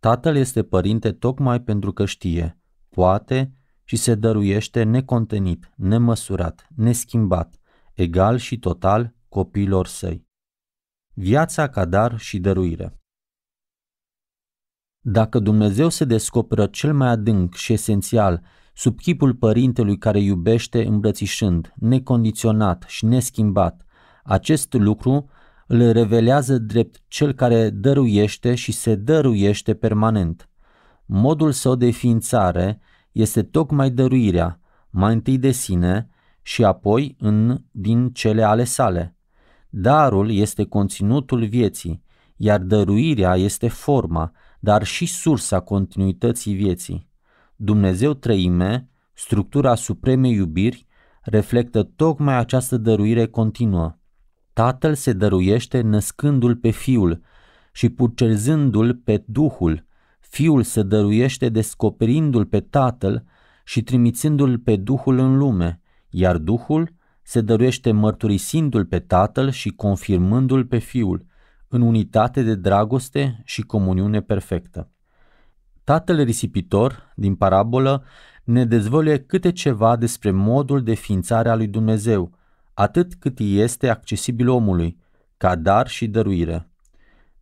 Tatăl este părinte tocmai pentru că știe, poate și se dăruiește necontenit, nemăsurat, neschimbat, egal și total copiilor săi. Viața ca dar și dăruire. Dacă Dumnezeu se descoperă cel mai adânc și esențial sub chipul părintelui care iubește îmbrățișând, necondiționat și neschimbat, acest lucru îl revelează drept cel care dăruiește și se dăruiește permanent. Modul său de ființare este tocmai dăruirea, mai întâi de sine și apoi în, din cele ale sale. Darul este conținutul vieții, iar dăruirea este forma, dar și sursa continuității vieții. Dumnezeu trăime, structura supremei iubiri, reflectă tocmai această dăruire continuă. Tatăl se dăruiește născându-l pe Fiul și purcerzându-l pe Duhul. Fiul se dăruiește descoperindu-l pe Tatăl și trimițându-l pe Duhul în lume, iar Duhul se dăruiește mărturisindu-l pe Tatăl și confirmându-l pe Fiul, în unitate de dragoste și comuniune perfectă. Tatăl risipitor, din parabolă, ne dezvăluie câte ceva despre modul de ființare a lui Dumnezeu – atât cât este accesibil omului, ca dar și dăruire.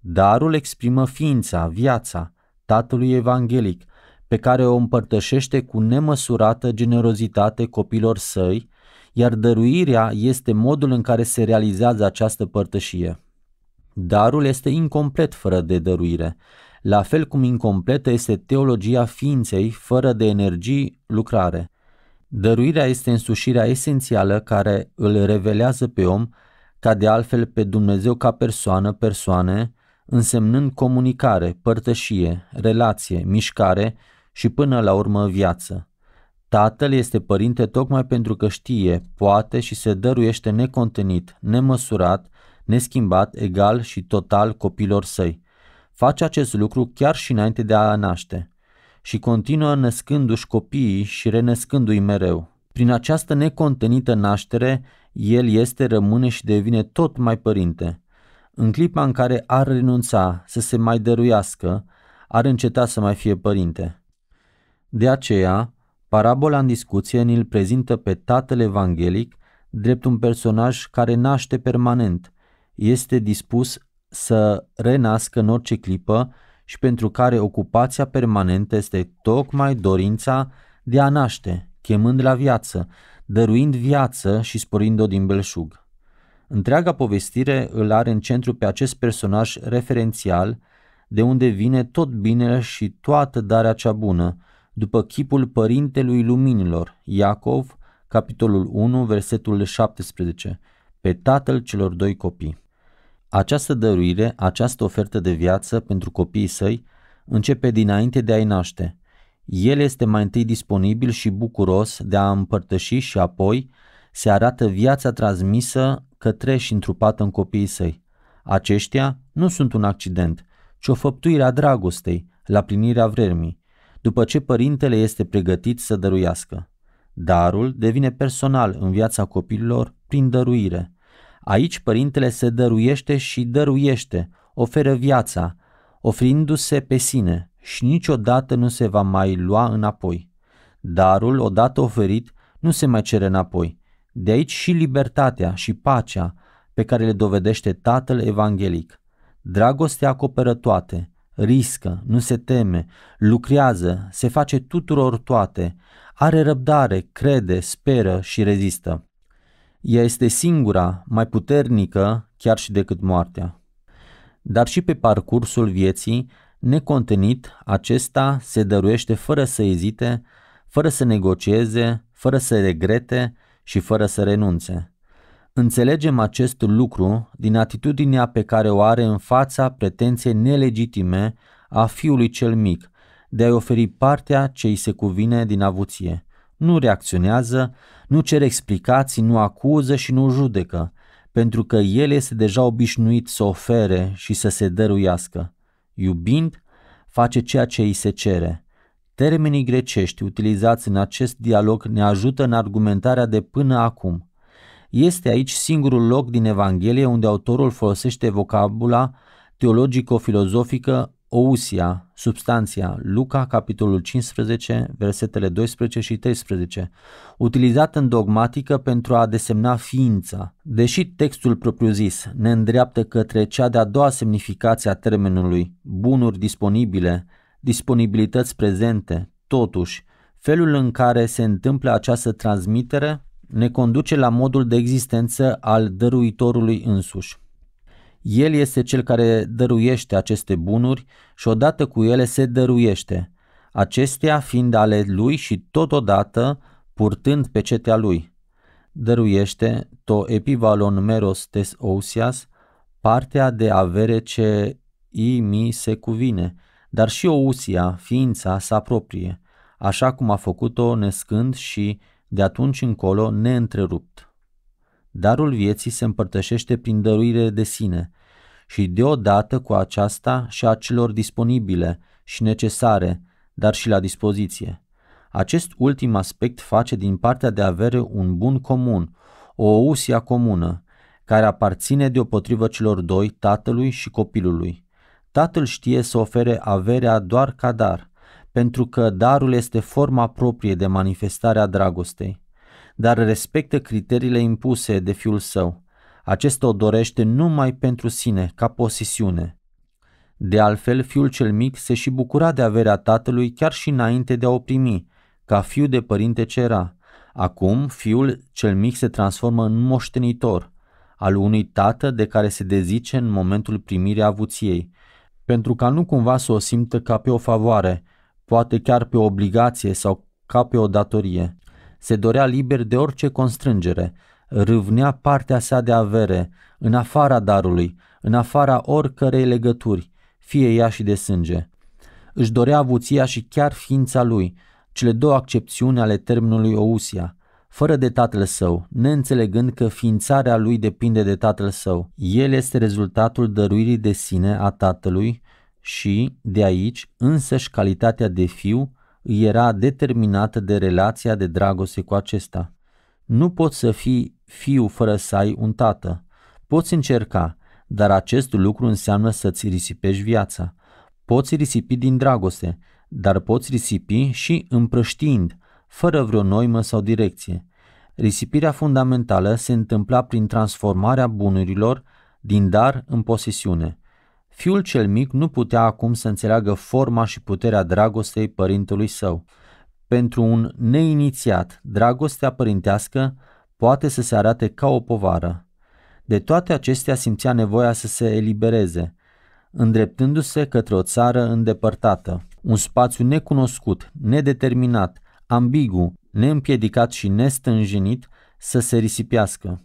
Darul exprimă ființa, viața Tatălui Evanghelic, pe care o împărtășește cu nemăsurată generozitate copilor săi, iar dăruirea este modul în care se realizează această părtășie. Darul este incomplet fără de dăruire, la fel cum incompletă este teologia ființei fără de energii lucrare. Dăruirea este însușirea esențială care îl revelează pe om, ca de altfel pe Dumnezeu ca persoană, persoane, însemnând comunicare, părtășie, relație, mișcare și până la urmă viață. Tatăl este părinte tocmai pentru că știe, poate și se dăruiește necontenit, nemăsurat, neschimbat, egal și total copilor săi. Face acest lucru chiar și înainte de a naște și continuă născându-și copiii și renăscându-i mereu. Prin această necontenită naștere, el este, rămâne și devine tot mai părinte. În clipa în care ar renunța să se mai dăruiască, ar înceta să mai fie părinte. De aceea, parabola în discuție ni-l prezintă pe tatăl evanghelic drept un personaj care naște permanent, este dispus să renască în orice clipă și pentru care ocupația permanentă este tocmai dorința de a naște, chemând la viață, dăruind viață și sporind-o din belșug. Întreaga povestire îl are în centru pe acest personaj referențial, de unde vine tot binele și toată darea cea bună, după chipul Părintelui Luminilor, Iacov, capitolul 1, versetul 17, pe tatăl celor doi copii. Această dăruire, această ofertă de viață pentru copiii săi, începe dinainte de a-i naște. El este mai întâi disponibil și bucuros de a împărtăși și apoi se arată viața transmisă către și întrupată în copiii săi. Aceștia nu sunt un accident, ci o făptuire a dragostei, la plinirea vremii, după ce părintele este pregătit să dăruiască. Darul devine personal în viața copiilor prin dăruire, Aici părintele se dăruiește și dăruiește, oferă viața, oferindu-se pe sine și niciodată nu se va mai lua înapoi. Darul, odată oferit, nu se mai cere înapoi. De aici și libertatea și pacea pe care le dovedește Tatăl Evanghelic. Dragostea acoperă toate, riscă, nu se teme, lucrează, se face tuturor toate, are răbdare, crede, speră și rezistă. Ea este singura, mai puternică chiar și decât moartea. Dar și pe parcursul vieții, necontenit, acesta se dăruiește fără să ezite, fără să negocieze, fără să regrete și fără să renunțe. Înțelegem acest lucru din atitudinea pe care o are în fața pretenției nelegitime a fiului cel mic de a-i oferi partea ce îi se cuvine din avuție. Nu reacționează, nu cere explicații, nu acuză și nu judecă, pentru că el este deja obișnuit să ofere și să se dăruiască. Iubind, face ceea ce îi se cere. Termenii grecești utilizați în acest dialog ne ajută în argumentarea de până acum. Este aici singurul loc din Evanghelie unde autorul folosește vocabula teologico-filozofică ousia, substanția, Luca, capitolul 15, versetele 12 și 13, utilizat în dogmatică pentru a desemna ființa. Deși textul propriu-zis ne îndreaptă către cea de-a doua semnificație a termenului, bunuri disponibile, disponibilități prezente, totuși, felul în care se întâmplă această transmitere ne conduce la modul de existență al dăruitorului însuși. El este cel care dăruiește aceste bunuri și odată cu ele se dăruiește, acestea fiind ale lui și totodată purtând pe lui. Dăruiește to epivalon meros tes ousias, partea de avere ce i mi se cuvine, dar și ousia, ființa sa proprie, așa cum a făcut-o nescând și de atunci încolo neîntrerupt. Darul vieții se împărtășește prin dăruire de sine, și deodată cu aceasta și a celor disponibile și necesare, dar și la dispoziție. Acest ultim aspect face din partea de avere un bun comun, o usia comună, care aparține deopotrivă celor doi, tatălui și copilului. Tatăl știe să ofere averea doar ca dar, pentru că darul este forma proprie de manifestare a dragostei, dar respectă criteriile impuse de fiul său – acesta o dorește numai pentru sine, ca posesiune. De altfel, fiul cel mic se și bucura de averea tatălui chiar și înainte de a o primi, ca fiu de părinte ce era. Acum, fiul cel mic se transformă în moștenitor al unui tată de care se dezice în momentul primirii avuției, pentru ca nu cumva să o simtă ca pe o favoare, poate chiar pe o obligație sau ca pe o datorie. Se dorea liber de orice constrângere, râvnea partea sa de avere, în afara darului, în afara oricărei legături, fie ea și de sânge. Își dorea avuția și chiar ființa lui, cele două accepțiuni ale termenului Ousia, fără de tatăl său, neînțelegând că ființarea lui depinde de tatăl său. El este rezultatul dăruirii de sine a tatălui și, de aici, însăși calitatea de fiu era determinată de relația de dragoste cu acesta. Nu poți să fii fiu fără să ai un tată. Poți încerca, dar acest lucru înseamnă să-ți risipești viața. Poți risipi din dragoste, dar poți risipi și împrăștiind, fără vreo noimă sau direcție. Risipirea fundamentală se întâmpla prin transformarea bunurilor din dar în posesiune. Fiul cel mic nu putea acum să înțeleagă forma și puterea dragostei părintelui său. Pentru un neinițiat, dragostea părintească poate să se arate ca o povară. De toate acestea simțea nevoia să se elibereze, îndreptându-se către o țară îndepărtată, un spațiu necunoscut, nedeterminat, ambigu, neîmpiedicat și nestânjenit să se risipească.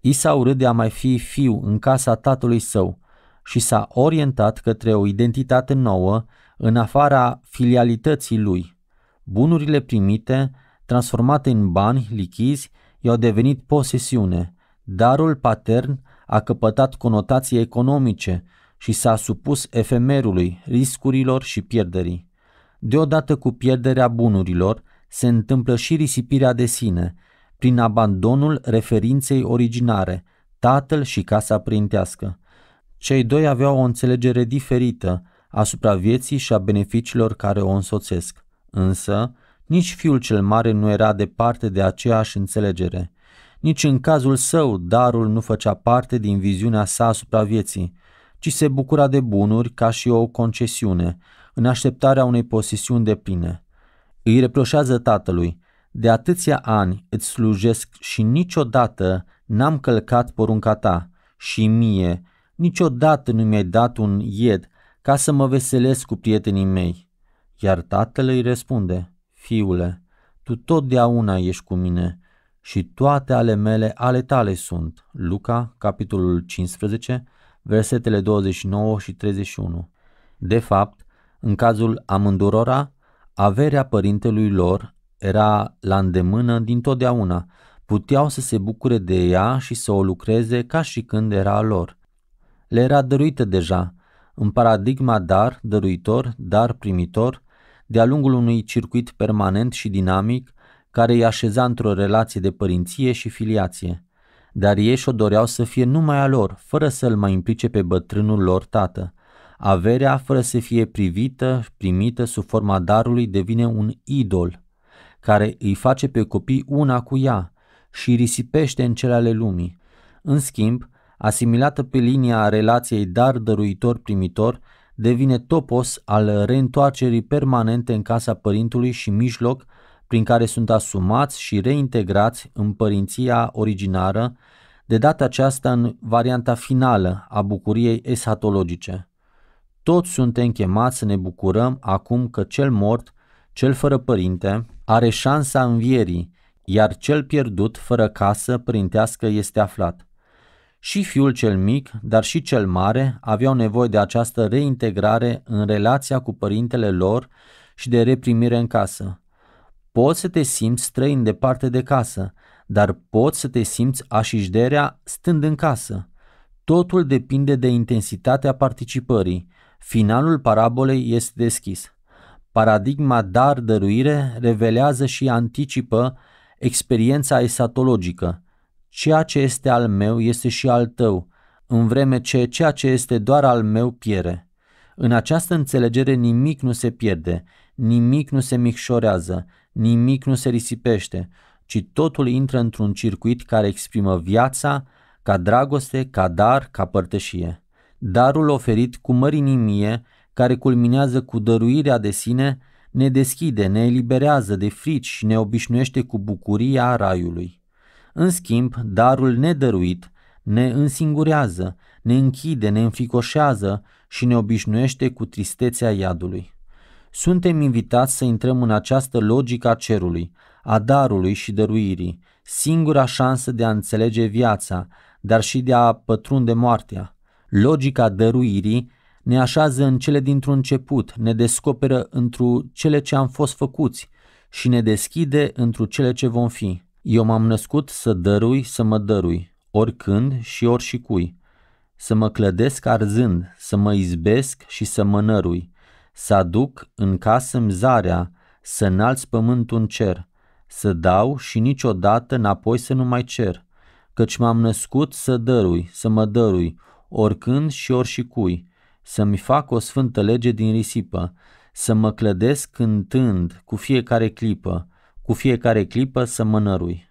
I s-a urât de a mai fi fiu în casa tatălui său și s-a orientat către o identitate nouă în afara filialității lui. Bunurile primite, transformate în bani lichizi, i-au devenit posesiune. Darul patern a căpătat conotații economice și s-a supus efemerului, riscurilor și pierderii. Deodată cu pierderea bunurilor se întâmplă și risipirea de sine, prin abandonul referinței originare, tatăl și casa printească. Cei doi aveau o înțelegere diferită asupra vieții și a beneficiilor care o însoțesc, însă nici fiul cel mare nu era departe de aceeași înțelegere. Nici în cazul său darul nu făcea parte din viziunea sa asupra vieții, ci se bucura de bunuri ca și o concesiune, în așteptarea unei posesiuni de pline. Îi reproșează tatălui, de atâția ani îți slujesc și niciodată n-am călcat porunca ta și mie, niciodată nu mi-ai dat un ied ca să mă veselesc cu prietenii mei. Iar tatăl îi răspunde, fiule, tu totdeauna ești cu mine și toate ale mele ale tale sunt. Luca, capitolul 15, versetele 29 și 31. De fapt, în cazul amândurora, averea părintelui lor era la îndemână din totdeauna, puteau să se bucure de ea și să o lucreze ca și când era a lor. Le era dăruită deja, în paradigma dar dăruitor, dar primitor, de-a lungul unui circuit permanent și dinamic care îi așeza într-o relație de părinție și filiație. Dar ei și-o doreau să fie numai a lor, fără să-l mai implice pe bătrânul lor tată. Averea, fără să fie privită, primită sub forma darului, devine un idol, care îi face pe copii una cu ea și îi risipește în cele ale lumii. În schimb, asimilată pe linia relației dar dăruitor-primitor, devine topos al reîntoarcerii permanente în casa părintului și mijloc prin care sunt asumați și reintegrați în părinția originară, de data aceasta în varianta finală a bucuriei eshatologice. Toți suntem chemați să ne bucurăm acum că cel mort, cel fără părinte, are șansa învierii, iar cel pierdut, fără casă părintească, este aflat. Și fiul cel mic, dar și cel mare, aveau nevoie de această reintegrare în relația cu părintele lor și de reprimire în casă. Poți să te simți străin departe de casă, dar poți să te simți așișderea stând în casă. Totul depinde de intensitatea participării. Finalul parabolei este deschis. Paradigma dar-dăruire revelează și anticipă experiența esatologică – ceea ce este al meu este și al tău, în vreme ce ceea ce este doar al meu piere. În această înțelegere nimic nu se pierde, nimic nu se micșorează, nimic nu se risipește, ci totul intră într-un circuit care exprimă viața ca dragoste, ca dar, ca părtășie. Darul oferit cu mărinimie, care culminează cu dăruirea de sine, ne deschide, ne eliberează de frici și ne obișnuiește cu bucuria raiului. În schimb, darul nedăruit ne însingurează, ne închide, ne înfricoșează și ne obișnuiește cu tristețea iadului. Suntem invitați să intrăm în această logică a cerului, a darului și dăruirii, singura șansă de a înțelege viața, dar și de a pătrunde moartea. Logica dăruirii ne așează în cele dintr-un început, ne descoperă întru cele ce am fost făcuți și ne deschide întru cele ce vom fi. Eu m-am născut să dărui, să mă dărui, oricând și ori și cui, să mă clădesc arzând, să mă izbesc și să mă nărui, să aduc în casă zarea, să înalți pământul în cer, să dau și niciodată înapoi să nu mai cer, căci m-am născut să dărui, să mă dărui, oricând și ori și cui, să-mi fac o sfântă lege din risipă, să mă clădesc cântând cu fiecare clipă, cu fiecare clipă să mănărui.